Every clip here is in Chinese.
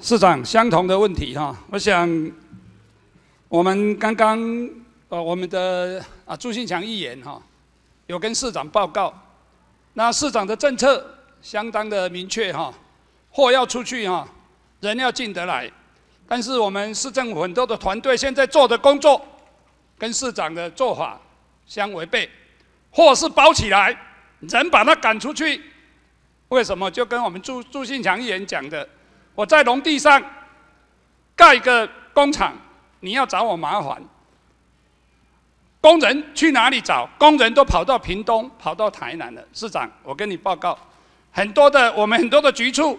市长相同的问题哈，我想，我们刚刚呃我们的啊朱新强议员哈，有跟市长报告，那市长的政策相当的明确哈，货要出去哈，人要进得来，但是我们市政府很多的团队现在做的工作，跟市长的做法相违背，货是包起来，人把他赶出去，为什么就跟我们朱朱新强议员讲的。我在农地上盖个工厂，你要找我麻烦。工人去哪里找？工人都跑到屏东、跑到台南了。市长，我跟你报告，很多的我们很多的局处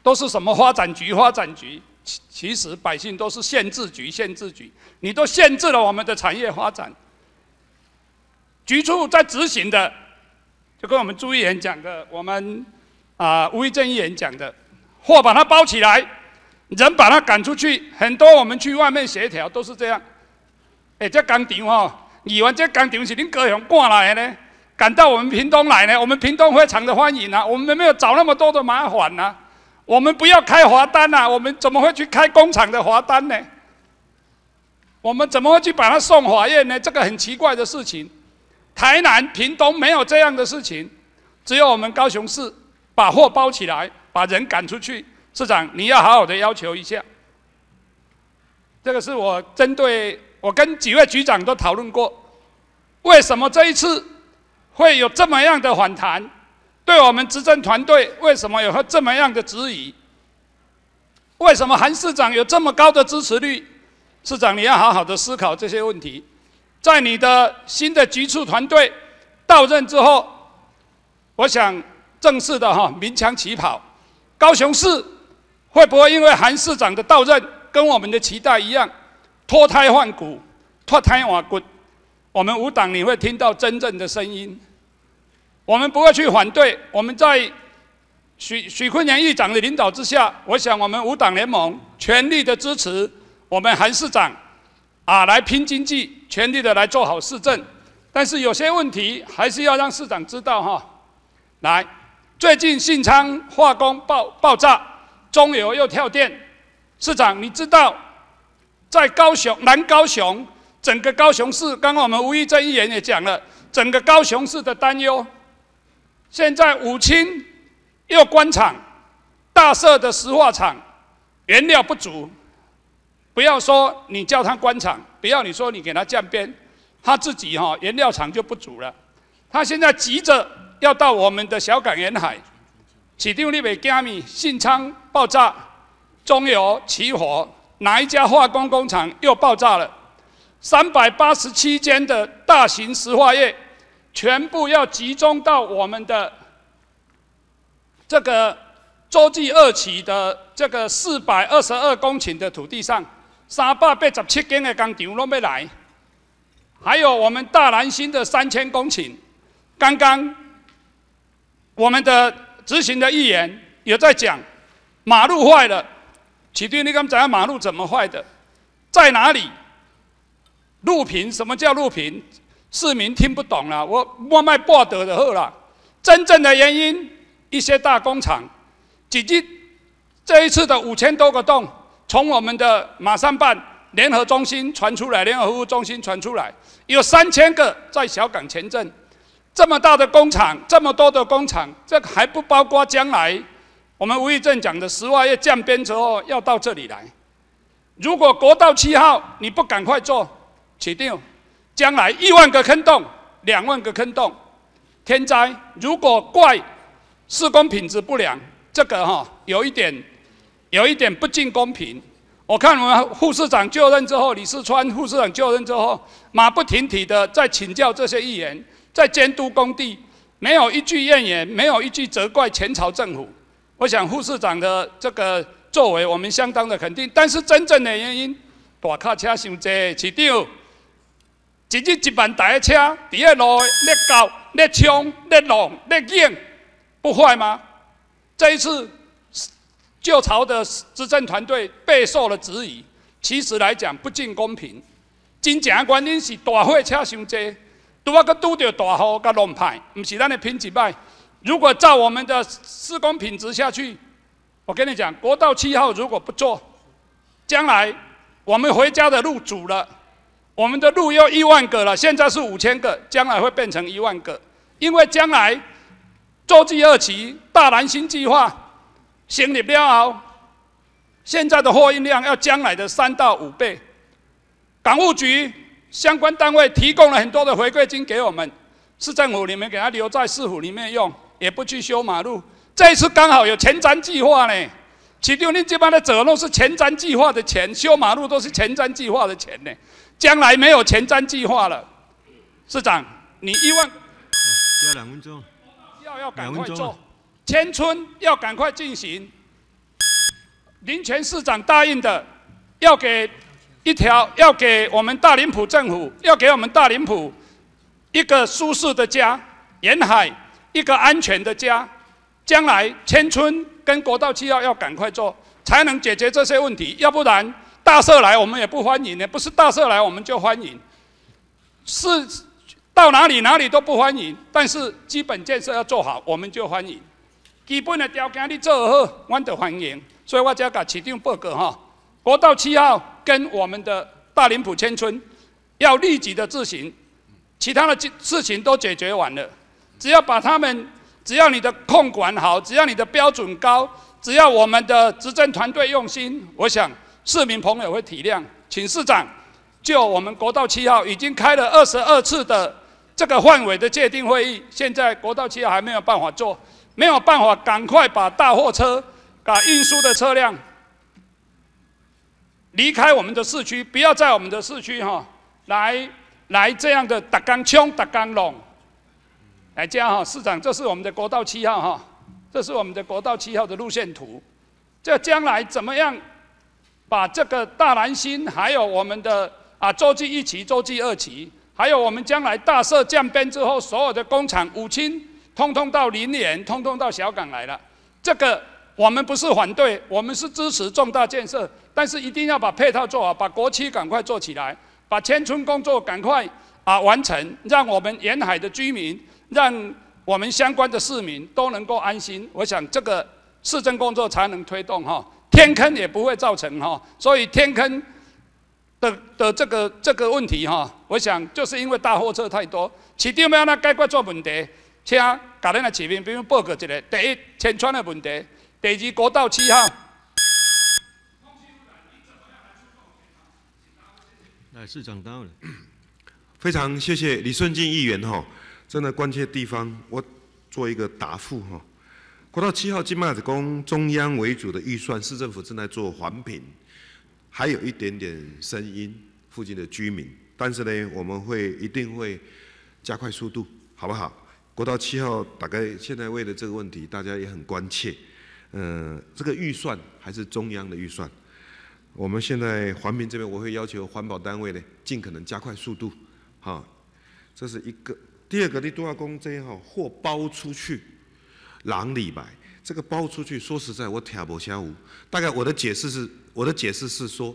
都是什么发展局、发展局，其其实百姓都是限制局、限制局，你都限制了我们的产业发展。局处在执行的，就跟我们朱议员讲的，我们啊吴正议员讲的。货把它包起来，人把它赶出去。很多我们去外面协调都是这样。哎，这刚屌哈，你们这刚屌是恁个人过来呢？赶到我们屏东来呢？我们屏东非常的欢迎啊！我们没有找那么多的麻烦啊！我们不要开罚单呐！我们怎么会去开工厂的罚单呢？我们怎么会去把它送法院呢？这个很奇怪的事情。台南、屏东没有这样的事情，只有我们高雄市把货包起来。把人赶出去，市长你要好好的要求一下。这个是我针对我跟几位局长都讨论过，为什么这一次会有这么样的反弹？对我们执政团队为什么有这么样的质疑？为什么韩市长有这么高的支持率？市长你要好好的思考这些问题，在你的新的局处团队到任之后，我想正式的哈鸣枪起跑。高雄市会不会因为韩市长的到任，跟我们的期待一样，脱胎换骨、脱胎换骨？我们五党你会听到真正的声音。我们不会去反对，我们在许许坤阳议长的领导之下，我想我们五党联盟全力的支持我们韩市长啊，来拼经济，全力的来做好市政。但是有些问题还是要让市长知道哈，来。最近信昌化工爆爆炸，中油又跳电，市长你知道，在高雄南高雄整个高雄市，刚刚我们吴育正议员也讲了，整个高雄市的担忧。现在武清又关厂，大社的石化厂原料不足，不要说你叫他关厂，不要你说你给他降边，他自己哈原料厂就不足了，他现在急着。要到我们的小港沿海，指定地为加密信仓爆炸、中油起火，哪一家化工工厂又爆炸了？三百八十七间的大型石化业，全部要集中到我们的这个洲际二企的这个四百二十二公顷的土地上。三百八十七间的工厂若要来，还有我们大南新的三千公顷，刚刚。我们的执行的议员也在讲，马路坏了，起俊，你刚才讲马路怎么坏的，在哪里？路平，什么叫路平？市民听不懂了。我我卖报德的货了。真正的原因，一些大工厂，以及这一次的五千多个洞，从我们的马山办联合中心传出来，联合服务中心传出来，有三千个在小港前镇。这么大的工厂，这么多的工厂，这还不包括将来我们吴宇正讲的石化业降边之后要到这里来。如果国道七号你不赶快做，起定，将来一万个坑洞，两万个坑洞，天灾。如果怪施工品质不良，这个哈有一点，有一点不尽公平。我看我们副市长就任之后，李世川副市长就任之后，马不停蹄的在请教这些议员。在监督工地，没有一句怨言，没有一句责怪前朝政府。我想，副市长的这个作为，我们相当的肯定。但是，真正的原因，大卡车太侪，市长一日一万台车，第一路勒搞勒冲勒弄勒硬，不坏吗？这一次，旧朝的执政团队备受了质疑。其实来讲，不尽公平。真正的原因是大货车太侪。都要个都得大号个弄牌，唔是咱哋拼几牌。如果照我们的施工品质下去，我跟你讲，国道七号如果不做，将来我们回家的路堵了，我们的路要一万个了。现在是五千个，将来会变成一万个，因为将来，洲际二期、大蓝星计划、新立标，现在的货运量要将来的三到五倍。港务局。相关单位提供了很多的回馈金给我们，市政府里面给他留在市府里面用，也不去修马路。这一次刚好有前瞻计划呢，七六零这边的走路是前瞻计划的钱，修马路都是前瞻计划的钱呢。将来没有前瞻计划了，市长，你一万，要两分钟，要要赶快做，千村要赶快进行。林泉市长答应的，要给。一条要给我们大林浦政府，要给我们大林浦一个舒适的家，沿海一个安全的家。将来千村跟国道七号要赶快做，才能解决这些问题。要不然大社来我们也不欢迎呢，不是大社来我们就欢迎，是到哪里哪里都不欢迎。但是基本建设要做好，我们就欢迎。基本的条件你做好，我得欢迎。所以我只要给市长报告哈，国道七号。跟我们的大林埔迁村要立即的执行，其他的事情都解决完了，只要把他们，只要你的控管好，只要你的标准高，只要我们的执政团队用心，我想市民朋友会体谅。请市长就我们国道七号已经开了二十二次的这个范围的界定会议，现在国道七号还没有办法做，没有办法赶快把大货车把运输的车辆。离开我们的市区，不要在我们的市区哈，来来这样的打钢枪、打钢笼，来这样哈。市长，这是我们的国道七号哈，这是我们的国道七号的路线图。这将来怎么样？把这个大蓝新，还有我们的啊，洲际一期、洲际二期，还有我们将来大设降边之后，所有的工厂、五金，通通到林园，通通到小港来了。这个。我们不是反对，我们是支持重大建设，但是一定要把配套做好，把国企赶快做起来，把迁村工作赶快啊完成，让我们沿海的居民，让我们相关的市民都能够安心。我想这个市政工作才能推动哈，天坑也不会造成哈。所以天坑的的这个这个问题哈，我想就是因为大货车太多，市政府要那解决做问题，请咱的市民必须报告一个：第一，迁村的问题。北极国道七号，还市长到了。非常谢谢李顺金议员哈，真的关切地方，我做一个答复哈。国道七号金马子宫中央为主的预算，市政府正在做环评，还有一点点声音附近的居民，但是呢，我们会一定会加快速度，好不好？国道七号，大概现在为了这个问题，大家也很关切。嗯，这个预算还是中央的预算。我们现在环评这边，我会要求环保单位呢，尽可能加快速度。哈，这是一个。第二个，你都要公这些哈，货包出去，狼里白。这个包出去，说实在，我挑不下舞。大概我的解释是，我的解释是说，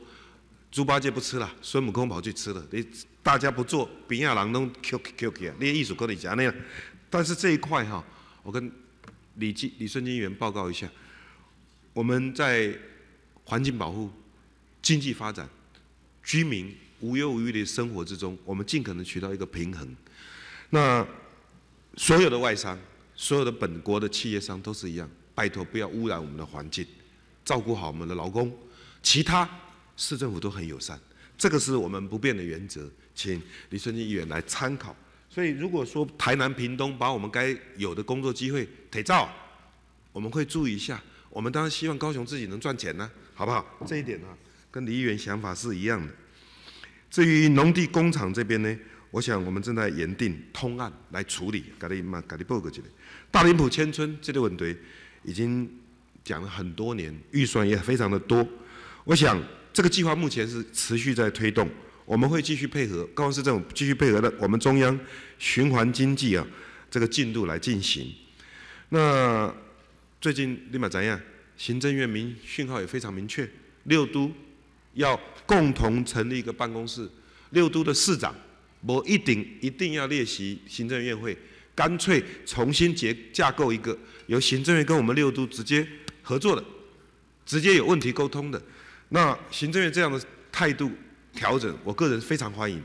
猪八戒不吃了，孙悟空跑去吃了。你大家不做，比亚狼都 Q Q Q 啊，连艺术歌你讲那样。但是这一块哈，我跟。李记李顺金议员报告一下，我们在环境保护、经济发展、居民无忧无虑的生活之中，我们尽可能取到一个平衡。那所有的外商、所有的本国的企业商都是一样，拜托不要污染我们的环境，照顾好我们的劳工。其他市政府都很友善，这个是我们不变的原则，请李顺金议员来参考。所以，如果说台南、屏东把我们该有的工作机会抬高，我们会注意一下。我们当然希望高雄自己能赚钱呢，好不好？这一点呢，跟李议员想法是一样的。至于农地工厂这边呢，我想我们正在研定通案来处理。大林埔千村这个问题已经讲了很多年，预算也非常的多。我想这个计划目前是持续在推动。我们会继续配合，高市政府，继续配合的，我们中央循环经济啊这个进度来进行。那最近立马怎样？行政院明讯号也非常明确，六都要共同成立一个办公室，六都的市长，我一定一定要列席行政院会，干脆重新结架构一个，由行政院跟我们六都直接合作的，直接有问题沟通的。那行政院这样的态度。调整，我个人非常欢迎。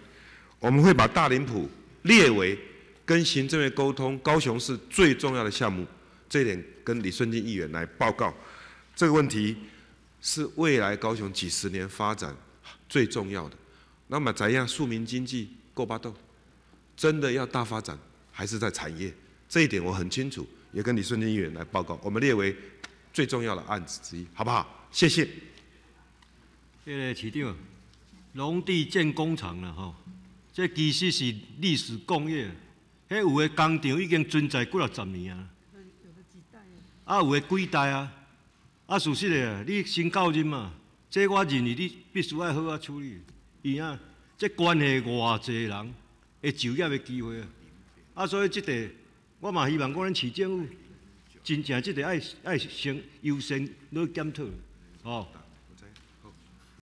我们会把大林埔列为跟行政院沟通，高雄市最重要的项目。这点跟李顺金议员来报告。这个问题是未来高雄几十年发展最重要的。那么，怎样庶民经济过八斗？真的要大发展，还是在产业？这一点我很清楚，也跟李顺金议员来报告。我们列为最重要的案子之一，好不好？谢谢。谢谢市长。农地建工厂了吼，这其实是历史工业，迄有的工厂已经存在几啊十年啊，啊有的几代啊，啊事实的，你新教人嘛，这我认为你必须要好好处理，伊啊，这关系偌济人会就业的机会啊，啊所以即块我嘛希望讲咱市政府真正即块爱爱先优先来检讨吼。